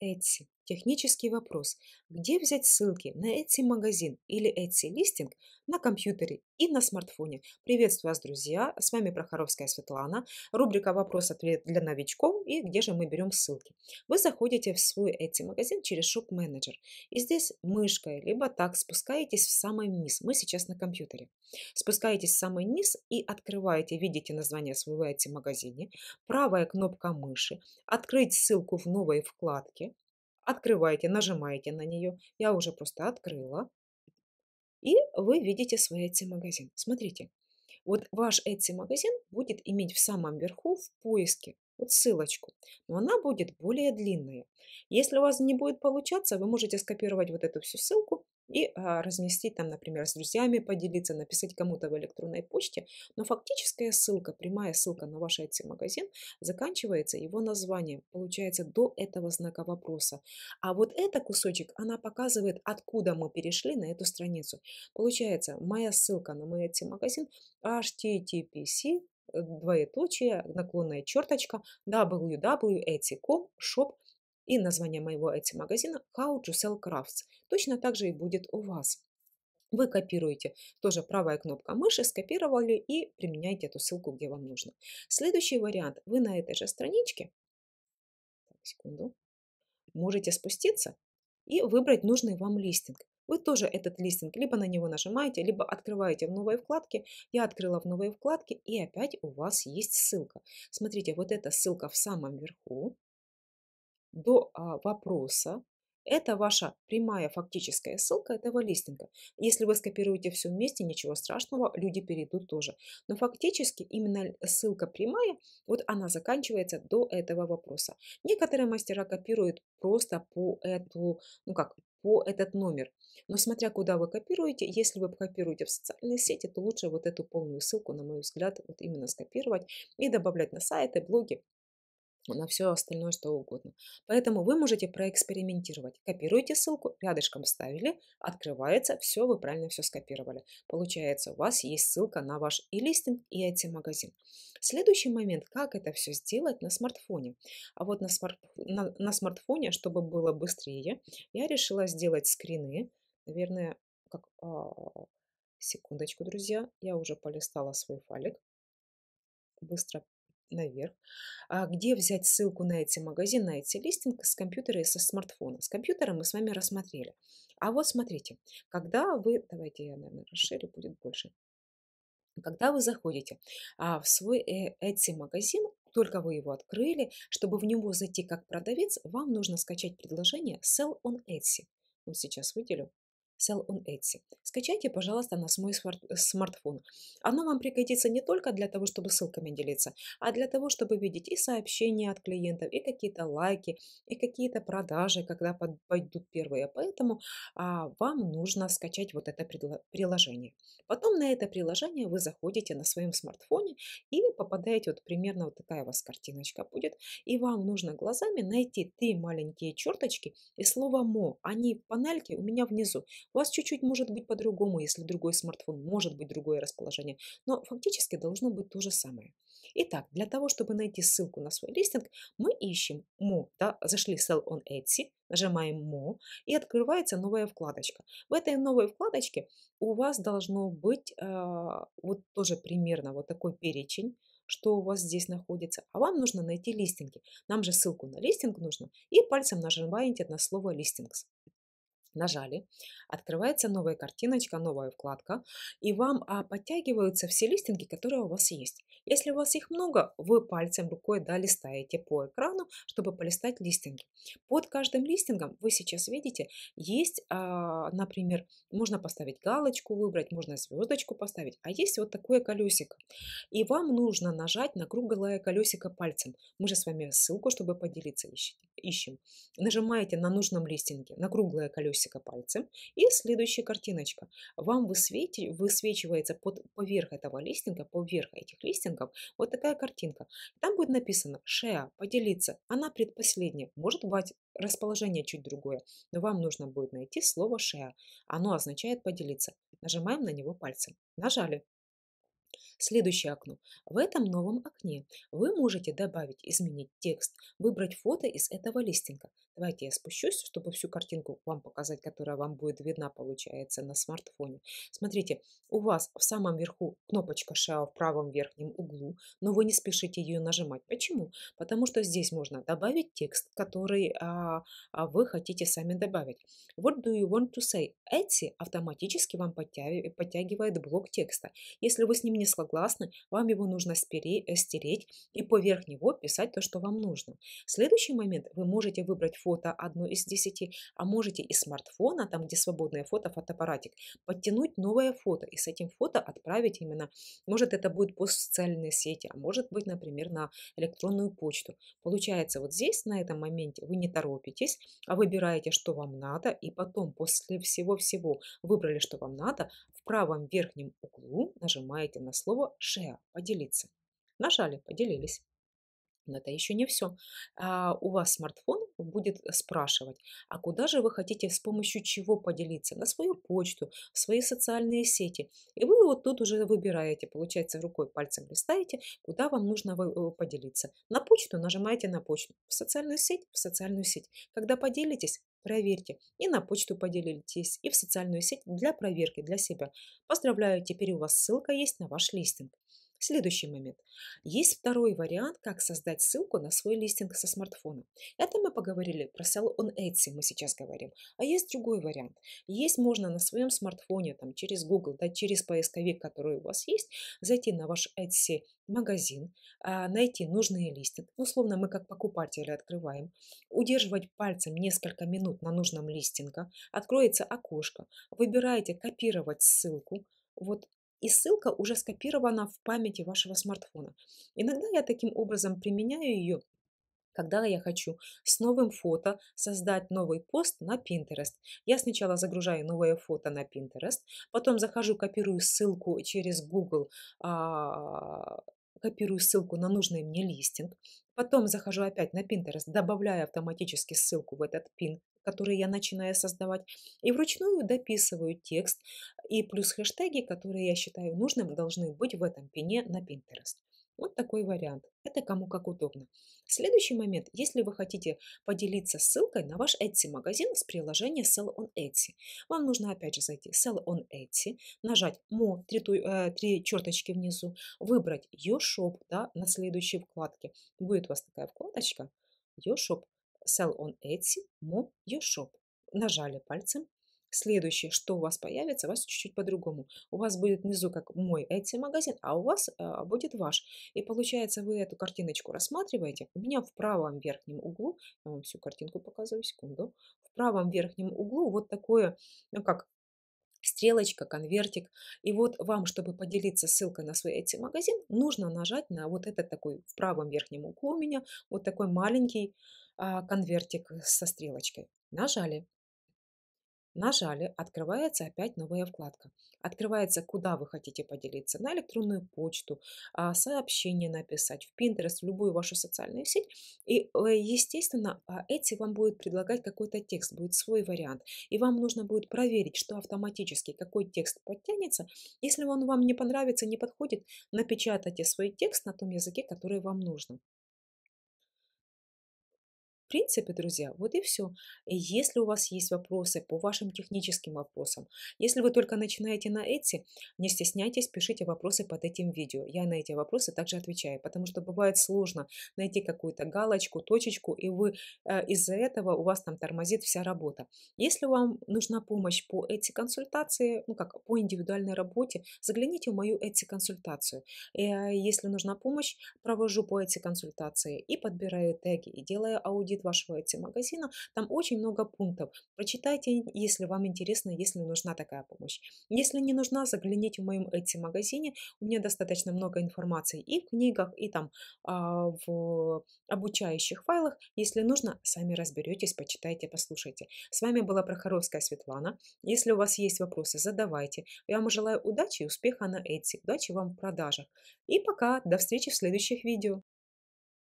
Etsy Технический вопрос. Где взять ссылки на Etsy магазин или Etsy листинг на компьютере и на смартфоне? Приветствую вас, друзья! С вами Прохоровская Светлана. Рубрика «Вопрос-ответ для новичков» и где же мы берем ссылки. Вы заходите в свой Etsy магазин через Shop Manager. И здесь мышкой, либо так, спускаетесь в самый низ. Мы сейчас на компьютере. Спускаетесь в самый низ и открываете, видите название своего Etsy магазине. Правая кнопка мыши. Открыть ссылку в новой вкладке открываете, нажимаете на нее. Я уже просто открыла. И вы видите свой Etsy-магазин. Смотрите, вот ваш Etsy-магазин будет иметь в самом верху в поиске вот ссылочку, но она будет более длинная. Если у вас не будет получаться, вы можете скопировать вот эту всю ссылку и а, разместить там, например, с друзьями поделиться, написать кому-то в электронной почте, но фактическая ссылка, прямая ссылка на ваш Etsy магазин заканчивается его названием, получается до этого знака вопроса. А вот этот кусочек, она показывает, откуда мы перешли на эту страницу. Получается, моя ссылка на мой Etsy магазин httpc Э, двоеточие, наклонная черточка www.etsy.com, shop и название моего Etsy магазина How to Sell Crafts. Точно так же и будет у вас. Вы копируете, тоже правая кнопка мыши, скопировали и применяете эту ссылку, где вам нужно. Следующий вариант. Вы на этой же страничке, секунду, можете спуститься и выбрать нужный вам листинг. Вы тоже этот листинг либо на него нажимаете, либо открываете в новой вкладке. Я открыла в новой вкладке и опять у вас есть ссылка. Смотрите, вот эта ссылка в самом верху до а, вопроса. Это ваша прямая фактическая ссылка этого листинга. Если вы скопируете все вместе, ничего страшного, люди перейдут тоже. Но фактически именно ссылка прямая, вот она заканчивается до этого вопроса. Некоторые мастера копируют просто по эту, ну как, по этот номер. Но смотря куда вы копируете, если вы копируете в социальные сети, то лучше вот эту полную ссылку, на мой взгляд, вот именно скопировать и добавлять на сайты, блоги, на все остальное, что угодно. Поэтому вы можете проэкспериментировать. Копируйте ссылку, рядышком ставили, открывается, все, вы правильно все скопировали. Получается, у вас есть ссылка на ваш и листинг, и IT-магазин. Следующий момент, как это все сделать на смартфоне. А вот на, смарт, на, на смартфоне, чтобы было быстрее, я решила сделать скрины, наверное, как... А, секундочку, друзья, я уже полистала свой файлик. Быстро наверх. А где взять ссылку на эти магазины, на эти листинг с компьютера и со смартфона? С компьютера мы с вами рассмотрели. А вот смотрите, когда вы... Давайте я, наверное, расширю, будет больше. Когда вы заходите а, в свой э, эти магазин, только вы его открыли, чтобы в него зайти как продавец, вам нужно скачать предложение Sell on Etsy. Вот сейчас выделю Sell on Etsy. Скачайте, пожалуйста, на свой смартфон. Оно вам пригодится не только для того, чтобы ссылками делиться, а для того, чтобы видеть и сообщения от клиентов, и какие-то лайки, и какие-то продажи, когда пойдут первые. Поэтому а, вам нужно скачать вот это приложение. Потом на это приложение вы заходите на своем смартфоне и попадаете, вот примерно вот такая у вас картиночка будет, и вам нужно глазами найти три маленькие черточки и слово «мо». Они в панельке у меня внизу. У вас чуть-чуть может быть по-другому, если другой смартфон, может быть другое расположение, но фактически должно быть то же самое. Итак, для того, чтобы найти ссылку на свой листинг, мы ищем Mo, да, зашли «Sell on Etsy», нажимаем Mo и открывается новая вкладочка. В этой новой вкладочке у вас должно быть э, вот тоже примерно вот такой перечень, что у вас здесь находится, а вам нужно найти листинги. Нам же ссылку на листинг нужно, и пальцем нажимаете на слово «листингс» нажали, открывается новая картиночка, новая вкладка, и вам а, подтягиваются все листинги, которые у вас есть. Если у вас их много, вы пальцем рукой да, листаете по экрану, чтобы полистать листинги. Под каждым листингом вы сейчас видите, есть, а, например, можно поставить галочку, выбрать, можно звездочку поставить, а есть вот такое колесико. И вам нужно нажать на круглое колесико пальцем. Мы же с вами ссылку, чтобы поделиться, ищем. Нажимаете на нужном листинге, на круглое колесико, пресика пальцем. И следующая картиночка. Вам высвечивается под, поверх этого листинга, поверх этих листингов, вот такая картинка. Там будет написано шея поделиться». Она предпоследняя. Может быть, расположение чуть другое, но вам нужно будет найти слово шея Оно означает «поделиться». Нажимаем на него пальцем. Нажали. Следующее окно. В этом новом окне вы можете добавить, изменить текст, выбрать фото из этого листинга. Давайте я спущусь, чтобы всю картинку вам показать, которая вам будет видна, получается, на смартфоне. Смотрите, у вас в самом верху кнопочка Shell в правом верхнем углу, но вы не спешите ее нажимать. Почему? Потому что здесь можно добавить текст, который а, а вы хотите сами добавить. What do you want to say? Эти автоматически вам подтягивает блок текста. Если вы с ним не согласны, вам его нужно стереть и поверх него писать то, что вам нужно. следующий момент вы можете выбрать фото одно из десяти, а можете из смартфона, там где свободное фото, фотоаппаратик, подтянуть новое фото и с этим фото отправить именно, может это будет по социальной сети, а может быть, например, на электронную почту. Получается, вот здесь, на этом моменте, вы не торопитесь, а выбираете, что вам надо, и потом после всего-всего выбрали, что вам надо, в правом верхнем углу нажимаете на слово «share» – «поделиться». Нажали, поделились. Но это еще не все. А у вас смартфон будет э, спрашивать, а куда же вы хотите с помощью чего поделиться? На свою почту, в свои социальные сети. И вы вот тут уже выбираете, получается, рукой пальцем листаете, куда вам нужно э, поделиться. На почту нажимаете на почту, в социальную сеть, в социальную сеть. Когда поделитесь, проверьте. И на почту поделитесь, и в социальную сеть для проверки, для себя. Поздравляю, теперь у вас ссылка есть на ваш листинг. Следующий момент. Есть второй вариант, как создать ссылку на свой листинг со смартфона. Это мы поговорили про on Etsy, мы сейчас говорим. А есть другой вариант. Есть можно на своем смартфоне, там, через Google, да, через поисковик, который у вас есть, зайти на ваш Etsy магазин, а, найти нужный листинг. Условно мы как покупатели открываем, удерживать пальцем несколько минут на нужном листинге, откроется окошко, выбираете копировать ссылку, вот и ссылка уже скопирована в памяти вашего смартфона. Иногда я таким образом применяю ее, когда я хочу с новым фото создать новый пост на Pinterest. Я сначала загружаю новое фото на Pinterest, потом захожу, копирую ссылку через Google, а, копирую ссылку на нужный мне листинг, потом захожу опять на Pinterest, добавляю автоматически ссылку в этот пин которые я начинаю создавать, и вручную дописываю текст и плюс хэштеги, которые я считаю нужным, должны быть в этом пине на Pinterest. Вот такой вариант. Это кому как удобно. Следующий момент. Если вы хотите поделиться ссылкой на ваш Etsy-магазин с приложения Sell on Etsy, вам нужно опять же зайти Sell on Etsy, нажать Mo, три, э, три черточки внизу, выбрать Your Shop да, на следующей вкладке. Будет у вас такая вкладочка Your Shop. Sell on Etsy, Mo Your Shop. Нажали пальцем. Следующее, что у вас появится, у вас чуть-чуть по-другому. У вас будет внизу как мой Etsy магазин, а у вас э, будет ваш. И получается, вы эту картиночку рассматриваете. У меня в правом верхнем углу, я вам всю картинку показываю, секунду. В правом верхнем углу вот такое, ну как, стрелочка, конвертик. И вот вам, чтобы поделиться ссылкой на свой Etsy магазин, нужно нажать на вот этот такой в правом верхнем углу у меня вот такой маленький а, конвертик со стрелочкой. Нажали. Нажали, открывается опять новая вкладка. Открывается, куда вы хотите поделиться. На электронную почту, а, сообщение написать, в Pinterest, в любую вашу социальную сеть. И, э, естественно, а, эти вам будут предлагать какой-то текст, будет свой вариант. И вам нужно будет проверить, что автоматически, какой текст подтянется. Если он вам не понравится, не подходит, напечатайте свой текст на том языке, который вам нужен. В принципе, друзья, вот и все. И если у вас есть вопросы по вашим техническим вопросам, если вы только начинаете на эти, не стесняйтесь, пишите вопросы под этим видео. Я на эти вопросы также отвечаю, потому что бывает сложно найти какую-то галочку, точечку, и вы э, из-за этого у вас там тормозит вся работа. Если вам нужна помощь по эти консультации, ну как по индивидуальной работе, загляните в мою эти консультацию. Э, если нужна помощь, провожу по эти консультации и подбираю теги, и делаю аудит визит вашего магазина. Там очень много пунктов. Прочитайте, если вам интересно, если нужна такая помощь. Если не нужна, загляните в моем эти магазине. У меня достаточно много информации и в книгах, и там а, в обучающих файлах. Если нужно, сами разберетесь, почитайте, послушайте. С вами была Прохоровская Светлана. Если у вас есть вопросы, задавайте. Я вам желаю удачи и успеха на Etsy. Удачи вам в продажах. И пока. До встречи в следующих видео.